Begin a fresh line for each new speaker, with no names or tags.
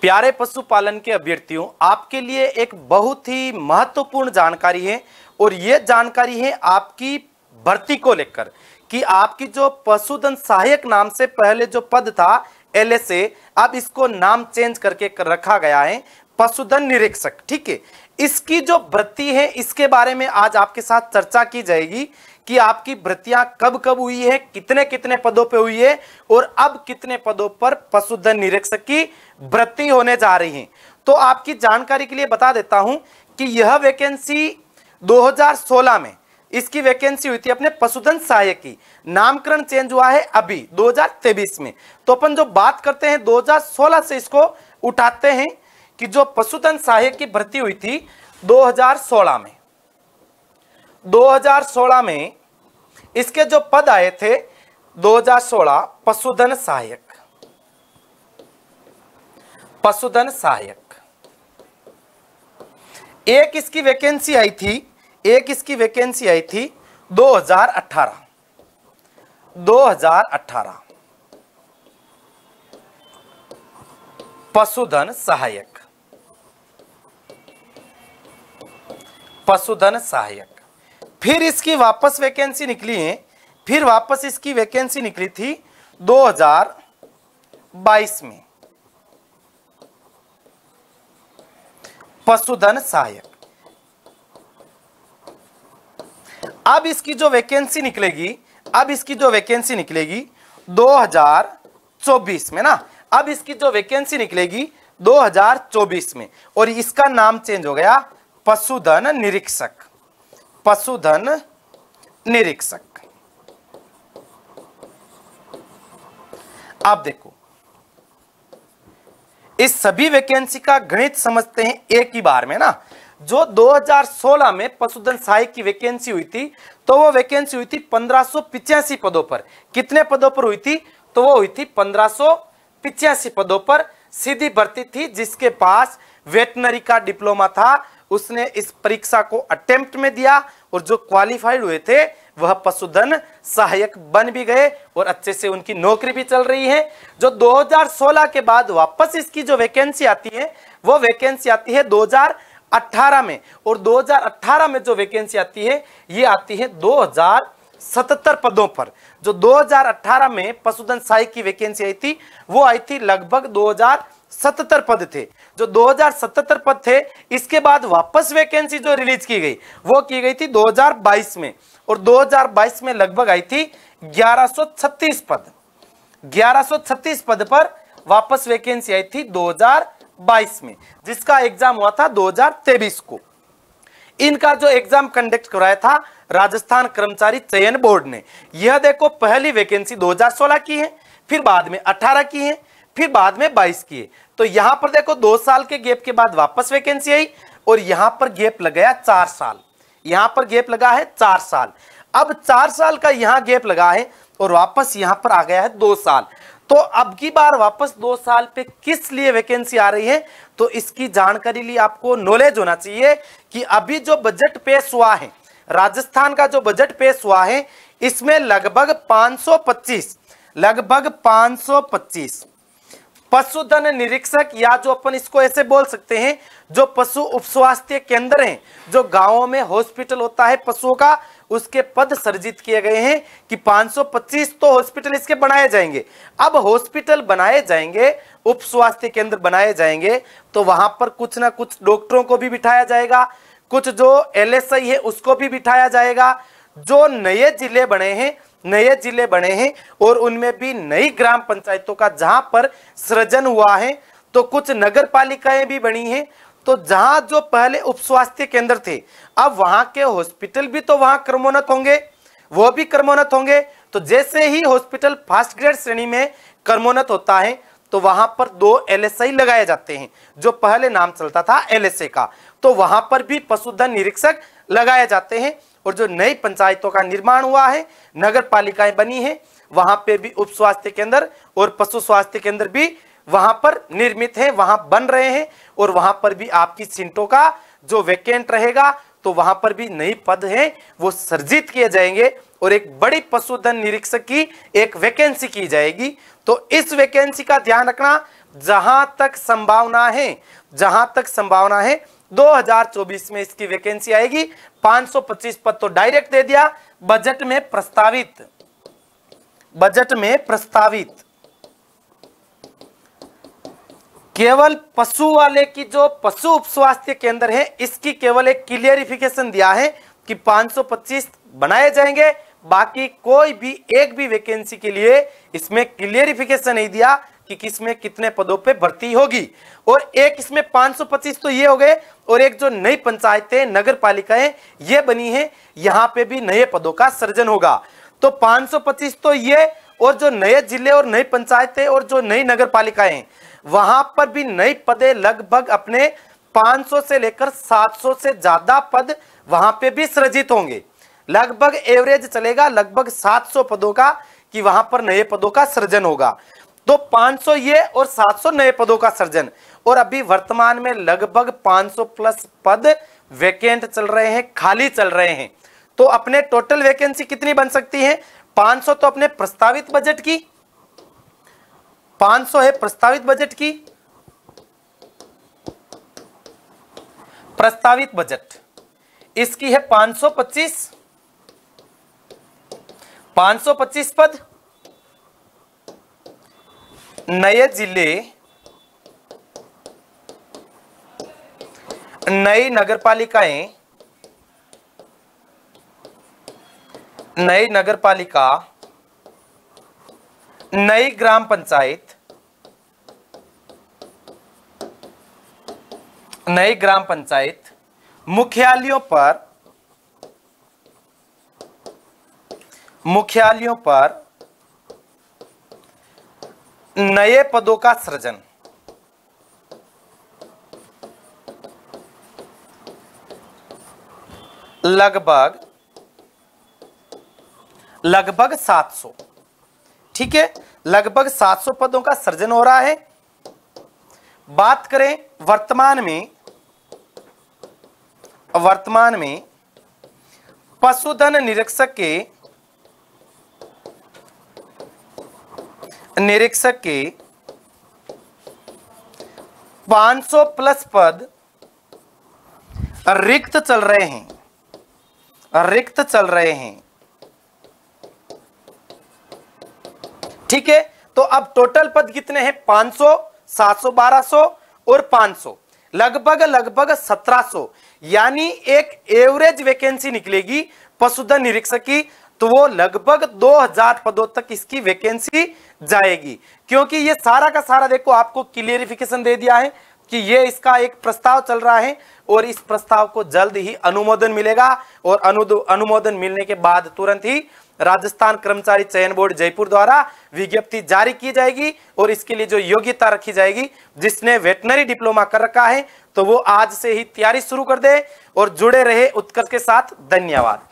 प्यारे पशुपालन के अभ्यर्थियों आपके लिए एक बहुत ही महत्वपूर्ण जानकारी है और ये जानकारी है आपकी भर्ती को लेकर कि आपकी जो पशुधन सहायक नाम से पहले जो पद था एल एस अब इसको नाम चेंज करके कर रखा गया है पशुधन निरीक्षक ठीक है इसकी जो भर्ती है इसके बारे में आज आपके साथ चर्चा की जाएगी कि आपकी भ्रतियां कब कब हुई है कितने कितने पदों पे हुई है और अब कितने पदों पर पशुधन निरीक्षक की भर्ती होने जा रही है तो आपकी जानकारी के लिए बता देता हूं कि यह वैकेंसी 2016 में इसकी वैकेंसी हुई थी अपने पशुधन सहायक की नामकरण चेंज हुआ है अभी दो में तो अपन जो बात करते हैं दो से इसको उठाते हैं कि जो पशुधन सहायक की भर्ती हुई थी 2016 में 2016 में इसके जो पद आए थे 2016 पशुधन सहायक पशुधन सहायक एक इसकी वैकेंसी आई थी एक इसकी वैकेंसी आई थी 2018 2018 पशुधन सहायक पशुधन सहायक फिर इसकी वापस वैकेंसी निकली है फिर वापस इसकी वैकेंसी निकली थी 2022 में पशुधन सहायक अब इसकी जो वैकेंसी निकलेगी अब इसकी जो वैकेंसी निकलेगी 2024 में ना अब इसकी जो वैकेंसी निकलेगी 2024 में और इसका नाम चेंज हो गया पशुधन निरीक्षक पशुधन निरीक्षक आप देखो इस सभी वैकेंसी का गणित समझते हैं एक ही बार में ना जो 2016 में पशुधन सहायक की वैकेंसी हुई थी तो वो वैकेंसी हुई थी पंद्रह पदों पर कितने पदों पर हुई थी तो वो हुई थी पंद्रह पदों पर सीधी भर्ती थी जिसके पास वेटनरी का डिप्लोमा था उसने इस परीक्षा को अटेम्प्ट में दिया और जो क्वालिफाइड हुए थे वह पशुधन सहायक बन भी गए और अच्छे से उनकी नौकरी भी चल रही है जो 2016 के बाद वापस इसकी जो वैकेंसी आती है वो वैकेंसी आती है 2018 में और 2018 में जो वैकेंसी आती है ये आती है 2077 पदों पर जो 2018 में पशुधन सहायक की वैकेंसी आई थी वो आई थी लगभग दो सतहत्तर पद थे जो 2077 पद थे इसके बाद वापस वैकेंसी जो रिलीज की गई वो की गई थी 2022 में और 2022 में लगभग आई थी 1136 पद 1136 पद पर वापस वैकेंसी आई थी 2022 में जिसका एग्जाम हुआ था 2023 को इनका जो एग्जाम कंडक्ट कराया था राजस्थान कर्मचारी चयन बोर्ड ने यह देखो पहली वैकेंसी 2016 की है फिर बाद में 18 की है फिर बाद में बाईस किए तो यहां पर देखो दो साल के गैप के बाद वापस वैकेंसी आई और यहां पर गैप लगाया चार साल यहां पर गैप लगा है चार साल अब चार साल का यहां गैप लगा है और वापस यहां पर आ गया है दो साल तो अब की बार वापस दो साल पे किस लिए वैकेंसी आ रही है तो इसकी जानकारी लिए आपको नॉलेज होना चाहिए कि अभी जो बजट पेश हुआ है राजस्थान का जो बजट पेश हुआ है इसमें लगभग 525 लगभग 525 पशुधन निरीक्षक या जो अपन इसको ऐसे बोल सकते हैं जो पशु उप स्वास्थ्य केंद्र हैं जो गांवों में हॉस्पिटल होता है पशुओं का उसके पद सर्जित किए गए हैं कि 525 तो हॉस्पिटल इसके बनाए जाएंगे अब हॉस्पिटल बनाए जाएंगे उप स्वास्थ्य केंद्र बनाए जाएंगे तो वहां पर कुछ ना कुछ डॉक्टरों को भी बिठाया जाएगा कुछ जो एल है उसको भी बिठाया जाएगा जो नए जिले बने हैं नए जिले बने हैं और उनमें भी नई ग्राम पंचायतों का जहां पर सृजन हुआ है तो कुछ नगर पालिकाएं भी बनी हैं तो जहां जो पहले उप स्वास्थ्य केंद्र थे अब वहां के हॉस्पिटल भी तो वहां क्रमोन्नत होंगे वो भी क्रमोन्नत होंगे तो जैसे ही हॉस्पिटल फर्स्ट ग्रेड श्रेणी में क्रमोन्नत होता है तो वहां पर दो एलएसआई लगाए जाते हैं जो पहले नाम चलता था एलएसए का तो वहां पर भी पशुधन निरीक्षक लगाए जाते हैं और जो नई पंचायतों का निर्माण हुआ है नगर पालिकाएं बनी है वहां पे भी उप स्वास्थ्य केंद्र और पशु स्वास्थ्य केंद्र भी वहां पर निर्मित है वहां बन रहे हैं और वहां पर भी आपकी सीटों का जो वैकेंट रहेगा तो वहां पर भी नई पद है वो सर्जित किए जाएंगे और एक बड़ी पशुधन निरीक्षक की एक वैकेंसी की जाएगी तो इस वैकेंसी का ध्यान रखना जहां तक संभावना है जहां तक संभावना है 2024 में इसकी वैकेंसी आएगी 525 पद तो डायरेक्ट दे दिया बजट में प्रस्तावित बजट में प्रस्तावित केवल पशु वाले की जो पशु उप स्वास्थ्य केंद्र है इसकी केवल एक क्लियरिफिकेशन दिया है कि 525 बनाए जाएंगे बाकी कोई भी एक भी वैकेंसी के लिए इसमें क्लियरिफिकेशन नहीं दिया कि में कितने पदों पे भर्ती होगी और एक इसमें 525 तो ये हो गए और एक जो नई पंचायतें नगर पालिकाएं ये बनी है यहाँ पे भी नए पदों का सृजन होगा तो 525 तो ये और जो नए जिले और नई पंचायतें और जो नई नगर पालिकाएं वहां पर भी नई पदे लगभग अपने 500 से लेकर 700 से ज्यादा पद वहां पे भी सृजित होंगे लगभग एवरेज चलेगा लगभग 700 पदों का कि वहां पर नए पदों का सृजन होगा तो 500 ये और 700 नए पदों का सर्जन और अभी वर्तमान में लगभग 500 प्लस पद वैकेंट चल रहे हैं खाली चल रहे हैं तो अपने टोटल वैकेंसी कितनी बन सकती है 500 तो अपने प्रस्तावित बजट की 500 है प्रस्तावित बजट की प्रस्तावित बजट इसकी है 525 525 पद नए जिले नई नगरपालिकाएं नई नगर पालिका नई ग्राम पंचायत नई ग्राम पंचायत मुख्यालयों पर मुख्यालयों पर नए पदों का सृजन लगभग लगभग 700 ठीक है लगभग 700 पदों का सृजन हो रहा है बात करें वर्तमान में वर्तमान में पशुधन निरीक्षक के निरीक्षक के 500 प्लस पद रिक्त चल रहे हैं रिक्त चल रहे हैं ठीक है तो अब टोटल पद कितने हैं 500, 700, 1200 और 500 लगभग लगभग 1700 यानी एक एवरेज वैकेंसी निकलेगी पशुधन निरीक्षक की तो वो लगभग 2000 पदों तक इसकी वैकेंसी जाएगी क्योंकि ये सारा का सारा देखो आपको क्लियरिफिकेशन दे दिया है कि ये इसका एक प्रस्ताव चल रहा है और इस प्रस्ताव को जल्द ही अनुमोदन मिलेगा और अनुमोदन मिलने के बाद तुरंत ही राजस्थान कर्मचारी चयन बोर्ड जयपुर द्वारा विज्ञप्ति जारी की जाएगी और इसके लिए जो योग्यता रखी जाएगी जिसने वेटनरी डिप्लोमा कर रखा है तो वो आज से ही तैयारी शुरू कर दे और जुड़े रहे उत्कर्ष के साथ धन्यवाद